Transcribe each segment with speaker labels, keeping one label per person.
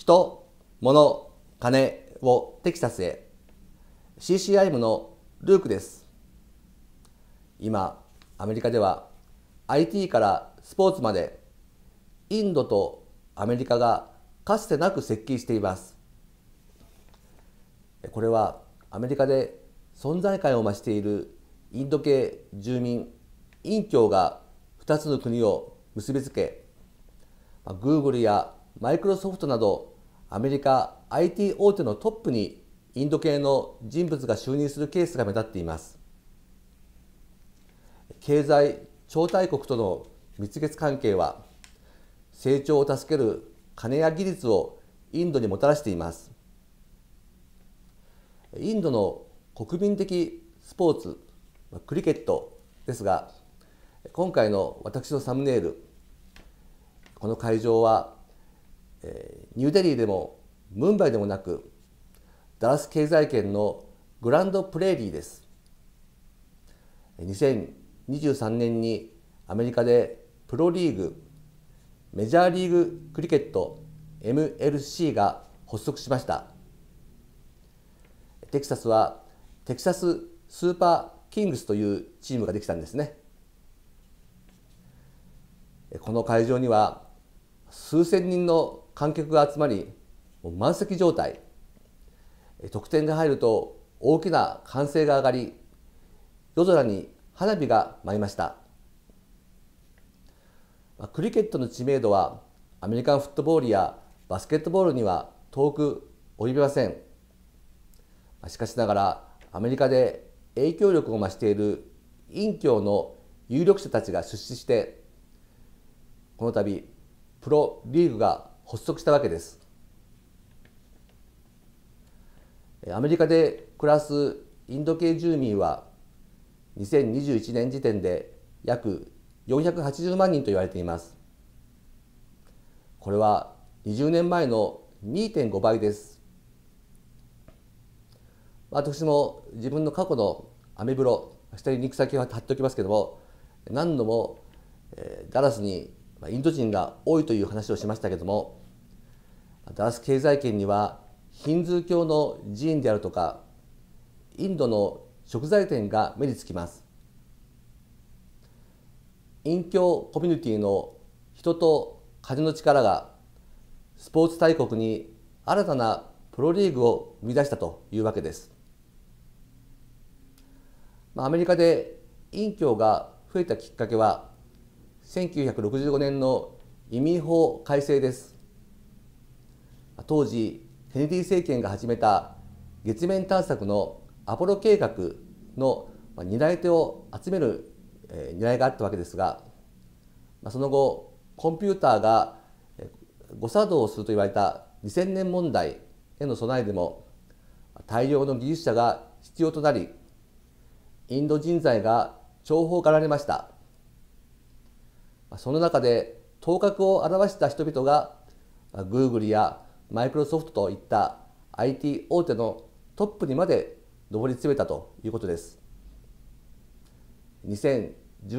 Speaker 1: 人、物、金をテキサスへ CCIM のルークです今アメリカでは IT からスポーツまでインドとアメリカがかつてなく接近していますこれはアメリカで存在感を増しているインド系住民インキョウが2つの国を結びつけ Google やマイクロソフトなどアメリカ IT 大手のトップにインド系の人物が就任するケースが目立っています経済超大国との蜜月関係は成長を助ける金や技術をインドにもたらしていますインドの国民的スポーツクリケットですが今回の私のサムネイルこの会場はえニューデリーでもムンバイでもなくダラス経済圏のグランドプレーリーです2023年にアメリカでプロリーグメジャーリーグクリケット MLC が発足しましたテキサスはテキサススーパーキングスというチームができたんですねこの会場には数千人の観客が集まり満席状態得点が入ると大きな歓声が上がり夜空に花火が舞いましたクリケットの知名度はアメリカンフットボールやバスケットボールには遠く及びませんしかしながらアメリカで影響力を増している院教の有力者たちが出資してこの度プロリーグが発足したわけですアメリカで暮らすインド系住民は2021年時点で約480万人と言われていますこれは20年前の2.5倍です私も自分の過去のアメブロ下に肉先を貼っておきますけども何度もダラスにインド人が多いという話をしましたけどもダース経済圏にはヒンズー教の寺院であるとかインドの食材店が目につきます隠教コミュニティの人と風の力がスポーツ大国に新たなプロリーグを生み出したというわけですアメリカで隠教が増えたきっかけは1965年の移民法改正です当時ケネディ政権が始めた月面探索のアポロ計画の担い手を集める狙いがあったわけですがその後コンピューターが誤作動をすると言われた2000年問題への備えでも大量の技術者が必要となりインド人材が重宝かられましたその中で頭角を現した人々がグーグルやマイクロソフトといった IT 大手のトップにまで上り詰めたということです2010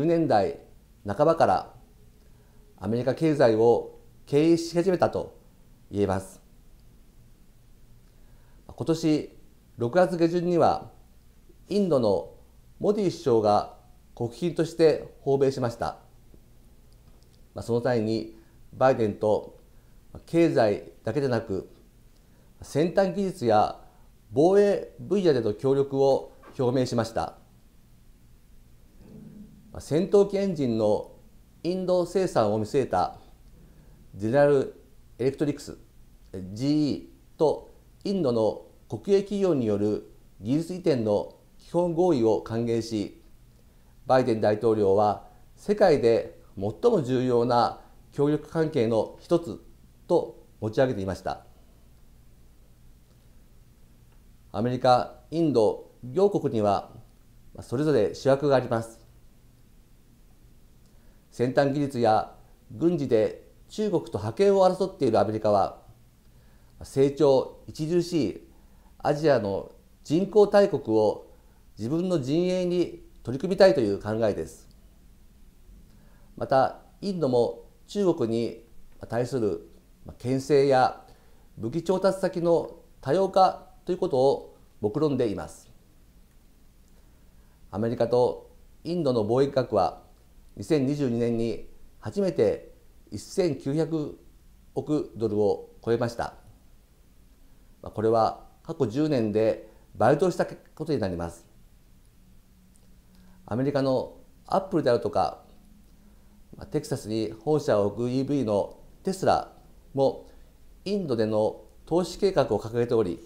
Speaker 1: 年代半ばからアメリカ経済を経営し始めたと言えます今年6月下旬にはインドのモディ首相が国賓として訪米しましたその際にバイデンと経済だけでなく先端技術や防衛分野での協力を表明しました戦闘機エンジンのインド生産を見据えたジェネラル・エレクトリクス GE とインドの国営企業による技術移転の基本合意を歓迎しバイデン大統領は世界で最も重要な協力関係の一つと持ち上げていましたアメリカインド両国にはそれぞれ主役があります先端技術や軍事で中国と覇権を争っているアメリカは成長著しいアジアの人口大国を自分の陣営に取り組みたいという考えですまたインドも中国に対する牽制や武器調達先の多様化ということを目論んでいますアメリカとインドの貿易額は2022年に初めて1900億ドルを超えましたこれは過去10年で倍増したことになりますアメリカのアップルであるとかテキサスに本社を置く EV のテスラもインドでの投資計画を掲げており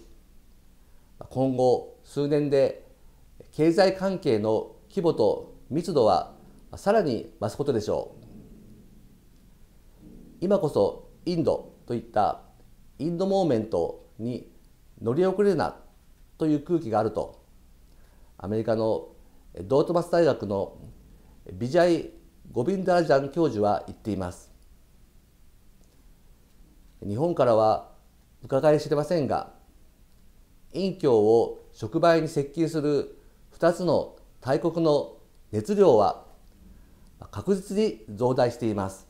Speaker 1: 今後数年で経済関係の規模と密度はさらに増すことでしょう今こそインドといったインドモーメントに乗り遅れるなという空気があるとアメリカのドートマス大学のビジャイ・ゴビンダージャン教授は言っています日本からは伺い知れませんが陰境を触媒に接近する2つの大国の熱量は確実に増大しています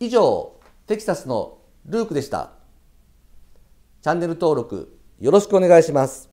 Speaker 1: 以上テキサスのルークでしたチャンネル登録よろしくお願いします